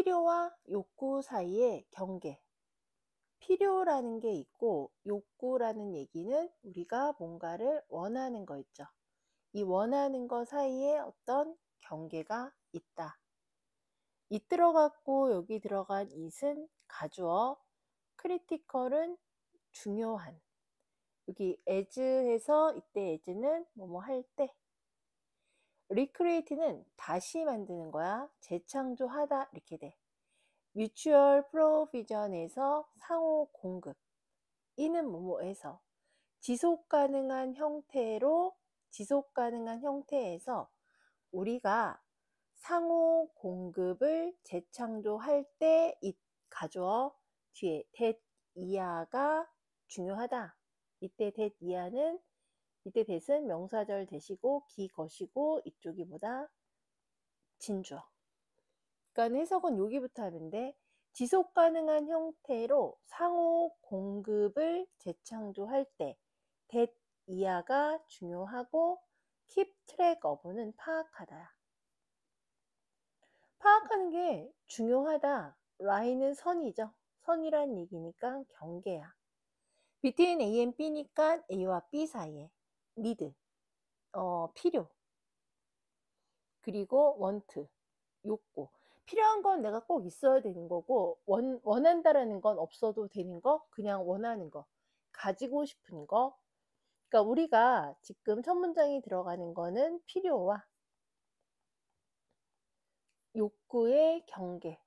필요와 욕구 사이의 경계. 필요라는 게 있고 욕구라는 얘기는 우리가 뭔가를 원하는 거 있죠. 이 원하는 거 사이에 어떤 경계가 있다. 이 들어갔고 여기 들어간 이은 가주어, 크리티컬은 중요한. 여기 as 해서 이때 as는 뭐뭐 할때 리크리 r e a 는 다시 만드는 거야. 재창조하다 이렇게 돼. mutual p 에서 상호 공급. 이는 뭐뭐에서 지속 가능한 형태로 지속 가능한 형태에서 우리가 상호 공급을 재창조할 때 가져어 뒤에 대 이하가 중요하다. 이때 대 이하는 이때 뱃은 명사절 되시고 기 거시고 이쪽이 보다 진주어. 그러니까 해석은 여기부터 하는데 지속 가능한 형태로 상호 공급을 재창조할 때 that 이하가 중요하고 keep track of는 파악하다. 파악하는 게 중요하다. 라인은 선이죠. 선이란 얘기니까 경계야. between A and B니까 A와 B 사이에 n 드 어, 필요. 그리고 원트, 욕구. 필요한 건 내가 꼭 있어야 되는 거고, 원, 원한다라는 건 없어도 되는 거, 그냥 원하는 거, 가지고 싶은 거. 그러니까 우리가 지금 첫 문장이 들어가는 거는 필요와 욕구의 경계를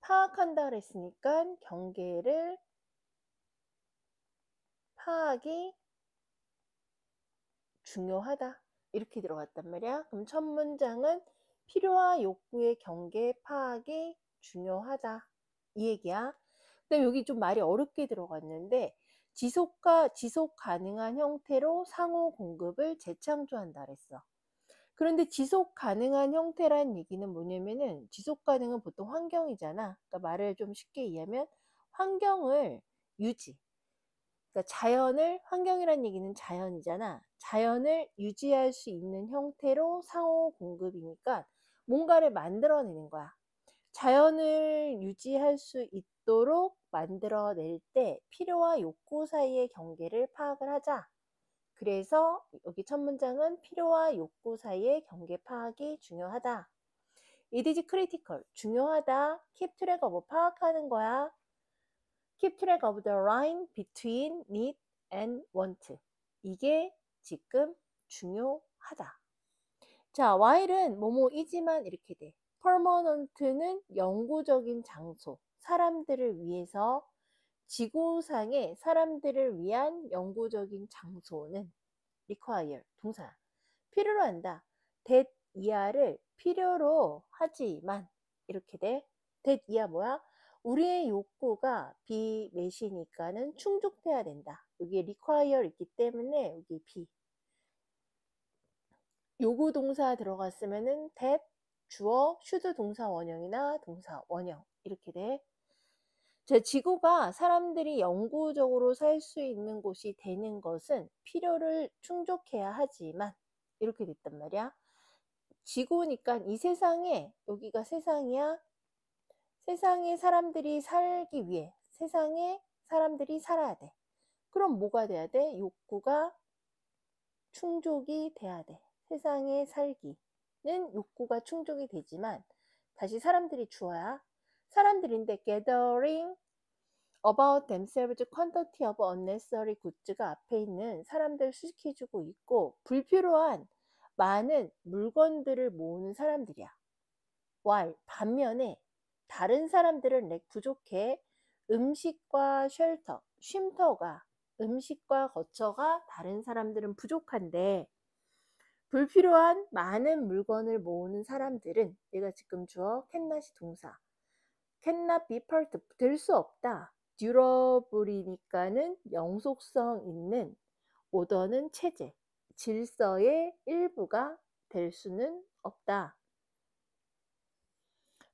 파악한다 그랬으니까 경계를 파악이 중요하다. 이렇게 들어갔단 말이야. 그럼 첫 문장은 필요와 욕구의 경계 파악이 중요하다. 이 얘기야. 근데 여기 좀 말이 어렵게 들어갔는데 지속과 지속 가능한 형태로 상호 공급을 재창조한다 그랬어. 그런데 지속 가능한 형태란 얘기는 뭐냐면은 지속 가능은 보통 환경이잖아. 그러니까 말을 좀 쉽게 이해하면 환경을 유지, 그러니까 자연을 환경이란 얘기는 자연이잖아. 자연을 유지할 수 있는 형태로 상호 공급이니까 뭔가를 만들어내는 거야. 자연을 유지할 수 있도록 만들어낼 때 필요와 욕구 사이의 경계를 파악을 하자. 그래서 여기 첫 문장은 필요와 욕구 사이의 경계 파악이 중요하다. It is critical. 중요하다. Keep track of 파악하는 거야. keep track of the line between need and want. 이게 지금 중요하다. 자, while은 뭐뭐이지만 이렇게 돼. permanent는 영구적인 장소, 사람들을 위해서 지구상의 사람들을 위한 영구적인 장소는 require, 동사, 필요로 한다. that 이하를 필요로 하지만 이렇게 돼. that 이하 뭐야? 우리의 욕구가 비매시니까는 충족돼야 된다. 여기에 require 있기 때문에 여기 비 요구 동사 들어갔으면은 that 주어 should 동사 원형이나 동사 원형 이렇게 돼. 제 지구가 사람들이 영구적으로 살 수 있는 곳이 되는 것은 필요를 충족해야 하지만 이렇게 됐단 말이야. 지구니까 이 세상에 여기가 세상이야. 세상에 사람들이 살기 위해 세상에 사람들이 살아야 돼. 그럼 뭐가 돼야 돼? 욕구가 충족이 돼야 돼. 세상에 살기는 욕구가 충족이 되지만 다시 사람들이 주어야 사람들인데 gathering about themselves quantity of unnecessary goods가 앞에 있는 사람들 수식해주고 있고 불필요한 많은 물건들을 모으는 사람들이야. w h 반면에 다른 사람들은 렉 부족해 음식과 쉘터, 쉼터가 음식과 거처가 다른 사람들은 부족한데 불필요한 많은 물건을 모으는 사람들은 내가 지금 주어 캔낫이 동사 cannot be part 될 수 없다 durable이니까는 영속성 있는 오더는 체제 질서의 일부가 될 수는 없다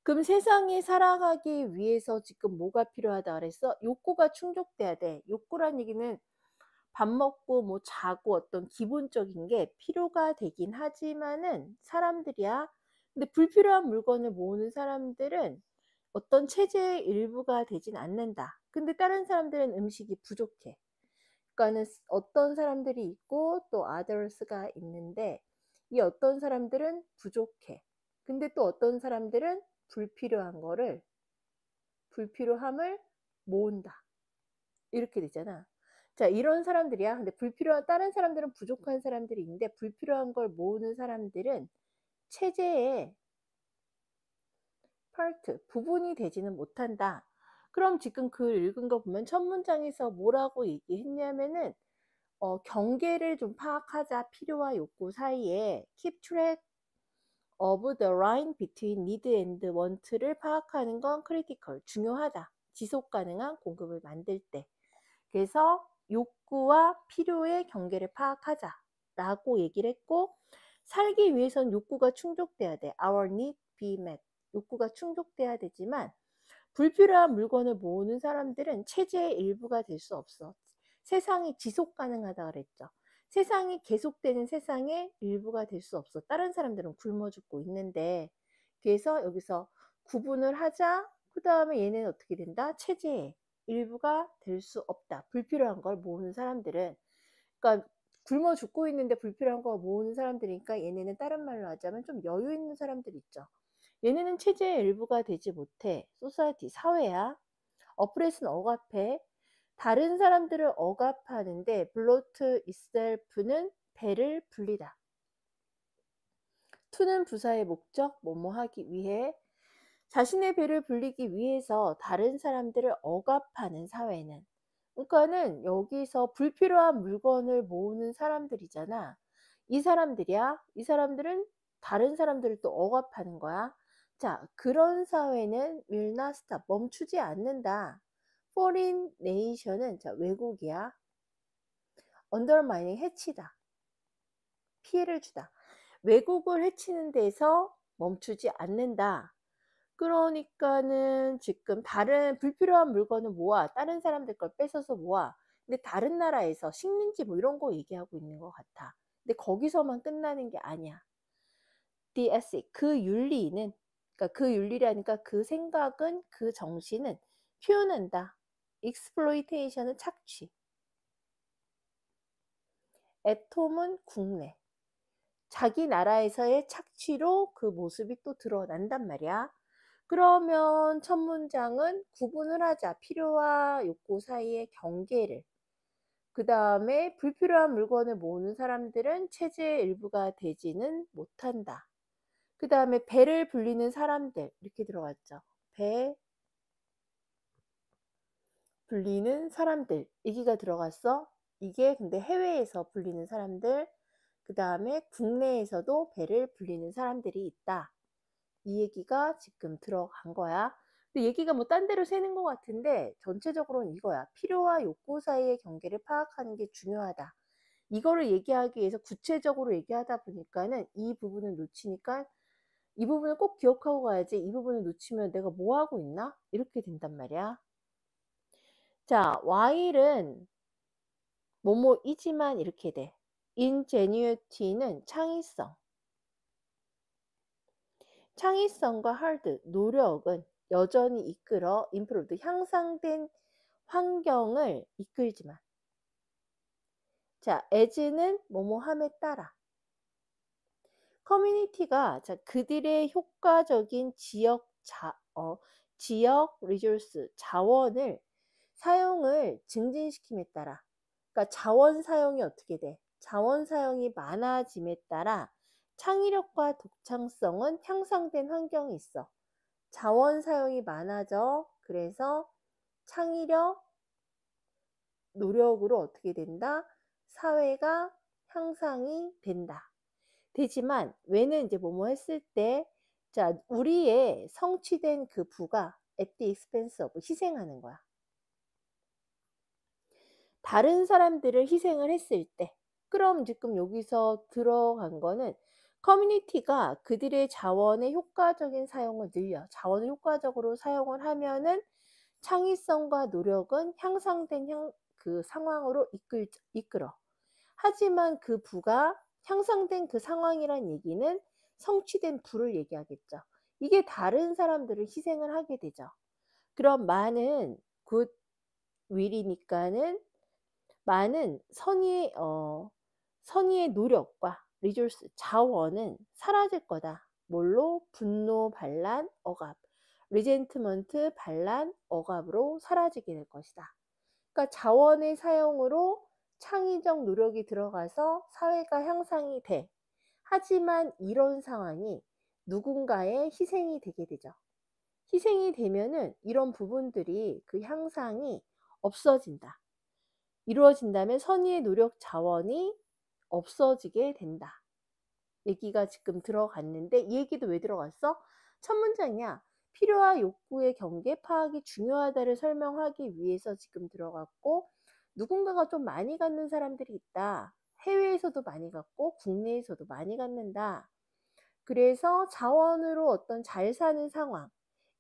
그럼 세상에 살아가기 위해서 지금 뭐가 필요하다 그랬어 욕구가 충족돼야 돼. 욕구란 얘기는 밥 먹고 뭐 자고 어떤 기본적인 게 필요가 되긴 하지만은 사람들이야. 근데 불필요한 물건을 모으는 사람들은 어떤 체제의 일부가 되진 않는다. 근데 다른 사람들은 음식이 부족해. 그러니까 어떤 사람들이 있고 또 others가 있는데 이 어떤 사람들은 부족해. 근데 또 어떤 사람들은 불필요한 거를 불필요함을 모은다. 이렇게 되잖아. 자, 이런 사람들이야. 근데 불필요한, 다른 사람들은 부족한 사람들이 있는데, 불필요한 걸 모으는 사람들은 체제의 파트, 부분이 되지는 못한다. 그럼 지금 글 읽은 거 보면 첫 문장에서 뭐라고 얘기했냐면은, 어, 경계를 좀 파악하자. 필요와 욕구 사이에 keep track of the line between need and want를 파악하는 건 critical, 중요하다. 지속 가능한 공급을 만들 때. 그래서 욕구와 필요의 경계를 파악하자라고 얘기를 했고 살기 위해선 욕구가 충족돼야 돼. Our need be met. 욕구가 충족돼야 되지만 불필요한 물건을 모으는 사람들은 체제의 일부가 될 수 없어. 세상이 지속 가능하다 그랬죠. 세상이 계속되는 세상의 일부가 될 수 없어. 다른 사람들은 굶어 죽고 있는데 그래서 여기서 구분을 하자. 그 다음에 얘네는 어떻게 된다? 체제의 일부가 될 수 없다. 불필요한 걸 모으는 사람들은 그러니까 굶어 죽고 있는데 불필요한 걸 모으는 사람들이니까 얘네는 다른 말로 하자면 좀 여유 있는 사람들 있죠. 얘네는 체제의 일부가 되지 못해. 소사이티, 사회야. 어프레스는 억압해. 다른 사람들을 억압하는데 블로트 이셀프는 배를 불리다. 투는 부사의 목적 뭐뭐 하기 위해 자신의 배를 불리기 위해서 다른 사람들을 억압하는 사회는 그러니까는 여기서 불필요한 물건을 모으는 사람들이잖아. 이 사람들이야. 이 사람들은 다른 사람들을 또 억압하는 거야. 자, 그런 사회는 밀나스탑 멈추지 않는다. foreign nation은 자, 외국이야. undermining 해치다. 피해를 주다. 외국을 해치는 데서 멈추지 않는다. 그러니까는 지금 다른 불필요한 물건을 모아 다른 사람들 걸 뺏어서 모아 근데 다른 나라에서 식민지 뭐 이런 거 얘기하고 있는 것 같아. 근데 거기서만 끝나는 게 아니야. The ethic 그 윤리는 그러니까 그 윤리라니까 그 생각은 그 정신은 표현한다. 익스플로이테이션은 착취. 애톰은 국내. 자기 나라에서의 착취로 그 모습이 또 드러난단 말이야. 그러면 첫 문장은 구분을 하자. 필요와 욕구 사이의 경계를. 그 다음에 불필요한 물건을 모으는 사람들은 체제의 일부가 되지는 못한다. 그 다음에 배를 불리는 사람들. 이렇게 들어갔죠. 배, 불리는 사람들 얘기가 들어갔어. 이게 근데 해외에서 불리는 사람들, 그 다음에 국내에서도 배를 불리는 사람들이 있다. 이 얘기가 지금 들어간 거야. 근데 얘기가 뭐 딴 데로 새는 것 같은데 전체적으로는 이거야. 필요와 욕구 사이의 경계를 파악하는 게 중요하다. 이거를 얘기하기 위해서 구체적으로 얘기하다 보니까는 이 부분을 놓치니까 이 부분을 꼭 기억하고 가야지 이 부분을 놓치면 내가 뭐 하고 있나? 이렇게 된단 말이야. 자, while은 뭐뭐이지만 이렇게 돼. ingenuity는 창의성. 창의성과 hard, 노력은 여전히 이끌어 improved, 향상된 환경을 이끌지만 자, as는 뭐뭐함에 따라 커뮤니티가 자, 그들의 효과적인 지역 자, 어, 지역 리졸스 자원을 사용을 증진시킴에 따라 그러니까 자원 사용이 어떻게 돼? 자원 사용이 많아짐에 따라 창의력과 독창성은 향상된 환경이 있어. 자원 사용이 많아져. 그래서 창의력, 노력으로 어떻게 된다? 사회가 향상이 된다. 되지만 왜는 이제 뭐뭐 했을 때 자, 우리의 성취된 그 부가 at the expense of 희생하는 거야. 다른 사람들을 희생을 했을 때 그럼 지금 여기서 들어간 거는 커뮤니티가 그들의 자원의 효과적인 사용을 늘려 자원을 효과적으로 사용을 하면은 창의성과 노력은 향상된 향, 그 상황으로 이끌, 이끌어. 하지만 그 부가 향상된 그 상황이란 얘기는 성취된 부를 얘기하겠죠. 이게 다른 사람들을 희생을 하게 되죠. 그럼 많은 굿 윌이니까는 많은 선의의, 어, 선의의 노력과 리졸스, 자원은 사라질 거다. 뭘로? 분노, 반란, 억압. 리젠트먼트, 반란, 억압으로 사라지게 될 것이다. 그러니까 자원의 사용으로 창의적 노력이 들어가서 사회가 향상이 돼. 하지만 이런 상황이 누군가의 희생이 되게 되죠. 희생이 되면은 이런 부분들이 그 향상이 없어진다. 이루어진다면 선의의 노력 자원이 없어지게 된다. 얘기가 지금 들어갔는데 이 얘기도 왜 들어갔어? 첫 문장이야. 필요와 욕구의 경계 파악이 중요하다를 설명하기 위해서 지금 들어갔고 누군가가 좀 많이 갖는 사람들이 있다. 해외에서도 많이 갖고 국내에서도 많이 갖는다. 그래서 자원으로 어떤 잘 사는 상황,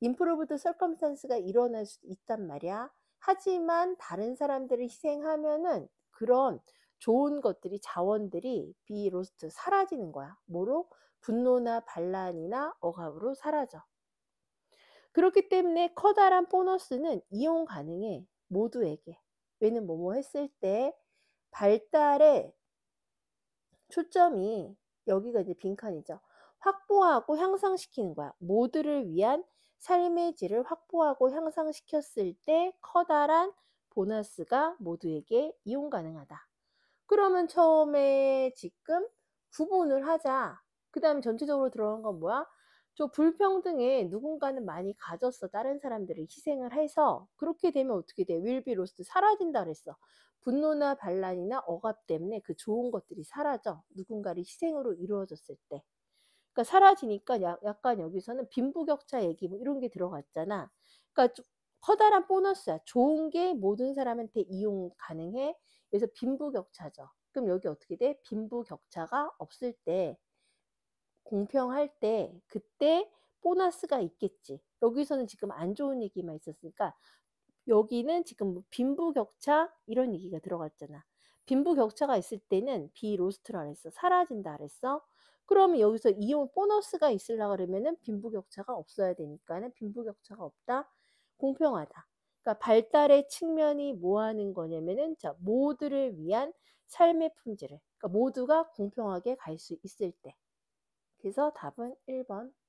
인프로브드 설컴스탄스가 일어날 수 있단 말이야. 하지만 다른 사람들을 희생하면은 그런 좋은 것들이 자원들이 비로스트 사라지는 거야. 뭐로? 분노나 반란이나 억압으로 사라져. 그렇기 때문에 커다란 보너스는 이용 가능해. 모두에게. 왜는 뭐뭐 했을 때 발달의 초점이 여기가 이제 빈칸이죠. 확보하고 향상시키는 거야. 모두를 위한 삶의 질을 확보하고 향상시켰을 때 커다란 보너스가 모두에게 이용 가능하다. 그러면 처음에 지금 구분을 하자. 그 다음에 전체적으로 들어간 건 뭐야? 저 불평등에 누군가는 많이 가졌어. 다른 사람들을 희생을 해서. 그렇게 되면 어떻게 돼? 윌비 로스트 사라진다 그랬어. 분노나 반란이나 억압 때문에 그 좋은 것들이 사라져. 누군가를 희생으로 이루어졌을 때. 그러니까 사라지니까 야, 약간 여기서는 빈부격차 얘기 뭐 이런 게 들어갔잖아. 그러니까 커다란 보너스야. 좋은 게 모든 사람한테 이용 가능해. 그래서 빈부격차죠. 그럼 여기 어떻게 돼? 빈부격차가 없을 때 공평할 때 그때 보너스가 있겠지. 여기서는 지금 안 좋은 얘기만 있었으니까 여기는 지금 뭐 빈부격차 이런 얘기가 들어갔잖아. 빈부격차가 있을 때는 비로스트라 그랬어. 사라진다 그랬어. 그러면 여기서 이용 보너스가 있으려 그러면은 빈부격차가 없어야 되니까는 빈부격차가 없다. 공평하다. 그러니까 발달의 측면이 뭐 하는 거냐면은 자, 모두를 위한 삶의 품질을. 그러니까 모두가 공평하게 갈 수 있을 때. 그래서 답은 1번